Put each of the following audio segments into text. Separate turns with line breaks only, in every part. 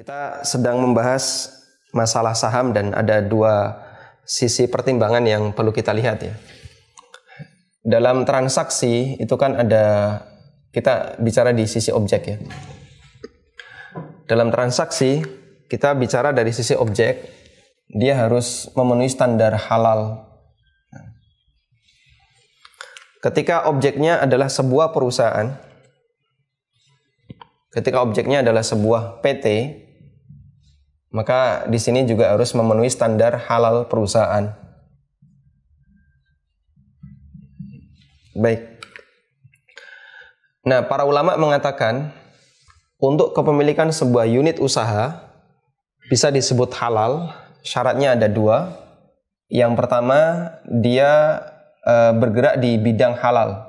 Kita sedang membahas masalah saham dan ada dua sisi pertimbangan yang perlu kita lihat ya. Dalam transaksi itu kan ada kita bicara di sisi objek ya. Dalam transaksi kita bicara dari sisi objek dia harus memenuhi standar halal. Ketika objeknya adalah sebuah perusahaan, ketika objeknya adalah sebuah PT, maka di sini juga harus memenuhi standar halal perusahaan. Baik. Nah, para ulama mengatakan untuk kepemilikan sebuah unit usaha bisa disebut halal. Syaratnya ada dua. Yang pertama, dia e, bergerak di bidang halal.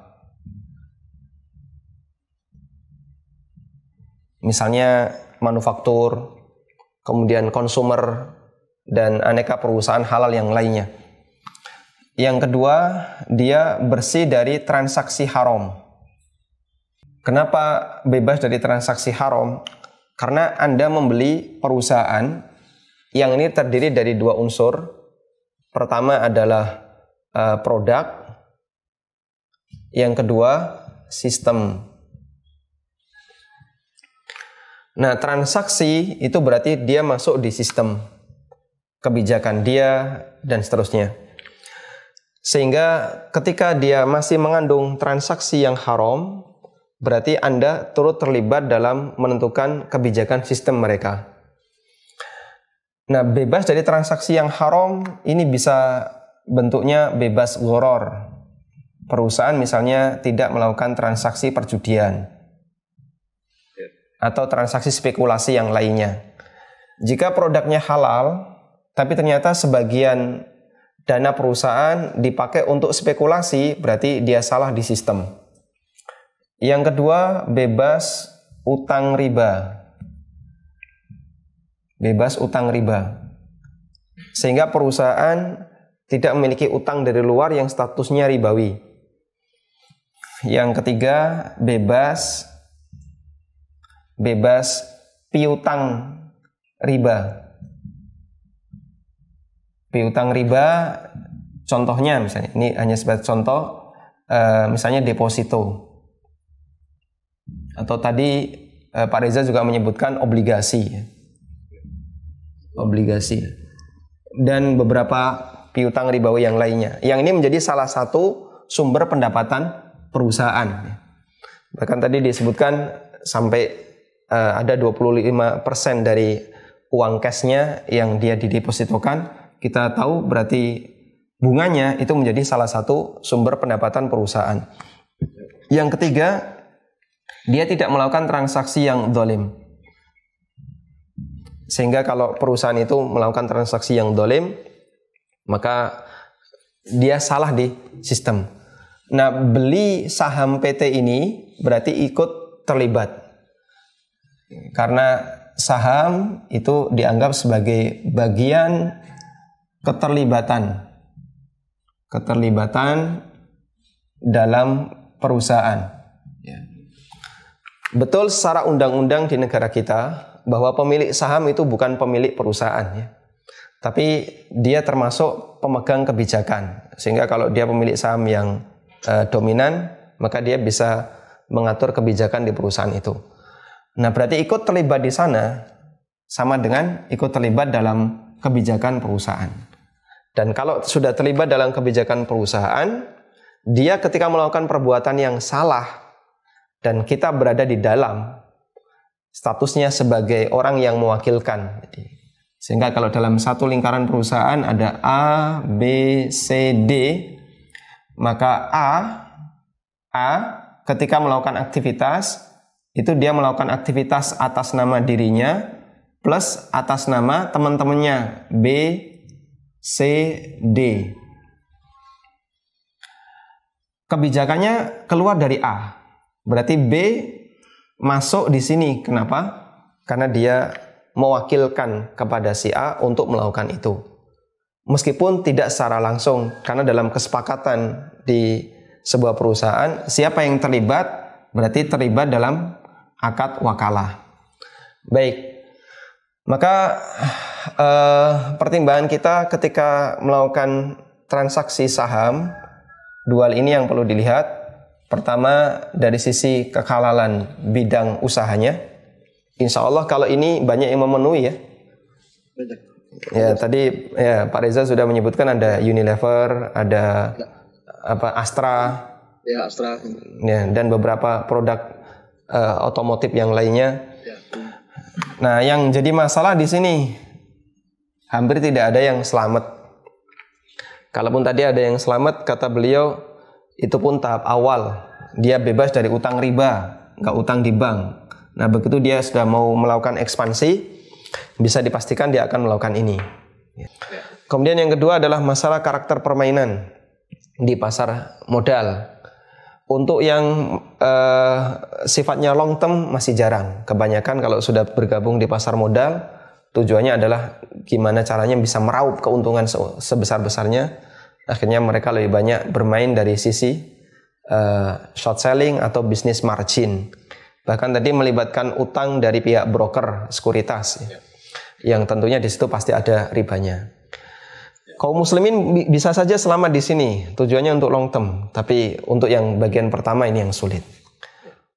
Misalnya manufaktur, kemudian konsumer dan aneka perusahaan halal yang lainnya. Yang kedua, dia bersih dari transaksi haram. Kenapa bebas dari transaksi haram? Karena Anda membeli perusahaan yang ini terdiri dari dua unsur. Pertama adalah eh, produk, yang kedua sistem. Nah, transaksi itu berarti dia masuk di sistem kebijakan dia dan seterusnya. Sehingga ketika dia masih mengandung transaksi yang haram, berarti Anda turut terlibat dalam menentukan kebijakan sistem mereka. Nah, bebas dari transaksi yang haram ini bisa bentuknya bebas goror. Perusahaan misalnya tidak melakukan transaksi perjudian atau transaksi spekulasi yang lainnya. Jika produknya halal, tapi ternyata sebagian dana perusahaan dipakai untuk spekulasi, berarti dia salah di sistem. Yang kedua, bebas utang riba. Bebas utang riba. Sehingga perusahaan tidak memiliki utang dari luar yang statusnya ribawi. Yang ketiga, bebas bebas piutang riba. Piutang riba contohnya misalnya ini hanya sebagai contoh eh, misalnya deposito. Atau tadi eh, Pak Reza juga menyebutkan obligasi. Obligasi. Dan beberapa piutang ribawi yang lainnya. Yang ini menjadi salah satu sumber pendapatan perusahaan. Bahkan tadi disebutkan sampai uh, ada 25% dari uang cashnya yang dia didepositokan, kita tahu berarti bunganya itu menjadi salah satu sumber pendapatan perusahaan. Yang ketiga, dia tidak melakukan transaksi yang dolim. Sehingga kalau perusahaan itu melakukan transaksi yang dolim, maka dia salah di sistem. Nah, beli saham PT ini berarti ikut terlibat karena saham itu dianggap sebagai bagian keterlibatan keterlibatan dalam perusahaan. Ya. Betul secara undang-undang di negara kita bahwa pemilik saham itu bukan pemilik perusahaan ya. Tapi dia termasuk pemegang kebijakan. Sehingga kalau dia pemilik saham yang eh, dominan, maka dia bisa mengatur kebijakan di perusahaan itu. Nah, berarti ikut terlibat di sana sama dengan ikut terlibat dalam kebijakan perusahaan. Dan kalau sudah terlibat dalam kebijakan perusahaan, dia ketika melakukan perbuatan yang salah dan kita berada di dalam statusnya sebagai orang yang mewakilkan. Sehingga kalau dalam satu lingkaran perusahaan ada A, B, C, D, maka A A ketika melakukan aktivitas itu dia melakukan aktivitas atas nama dirinya plus atas nama teman-temannya B, C, D. Kebijakannya keluar dari A. Berarti B masuk di sini. Kenapa? Karena dia mewakilkan kepada si A untuk melakukan itu. Meskipun tidak secara langsung karena dalam kesepakatan di sebuah perusahaan siapa yang terlibat berarti terlibat dalam akad wakalah. Baik. Maka eh, pertimbangan kita ketika melakukan transaksi saham dual ini yang perlu dilihat. Pertama dari sisi kekalalan bidang usahanya. Insya Allah kalau ini banyak yang memenuhi ya. Ya tadi ya Pak Reza sudah menyebutkan ada Unilever, ada ya. apa Astra. Ya Astra. Ya dan beberapa produk uh, otomotif yang lainnya. Nah, yang jadi masalah di sini hampir tidak ada yang selamat. Kalaupun tadi ada yang selamat, kata beliau itu pun tahap awal. Dia bebas dari utang riba, nggak utang di bank. Nah, begitu dia sudah mau melakukan ekspansi, bisa dipastikan dia akan melakukan ini. Kemudian yang kedua adalah masalah karakter permainan di pasar modal. Untuk yang uh, sifatnya long term masih jarang. Kebanyakan kalau sudah bergabung di pasar modal, tujuannya adalah gimana caranya bisa meraup keuntungan sebesar-besarnya. Akhirnya mereka lebih banyak bermain dari sisi uh, short selling atau bisnis margin. Bahkan tadi melibatkan utang dari pihak broker sekuritas. Ya. Yang tentunya di situ pasti ada ribanya. Kaum muslimin bisa saja selamat di sini, tujuannya untuk long term, tapi untuk yang bagian pertama ini yang sulit.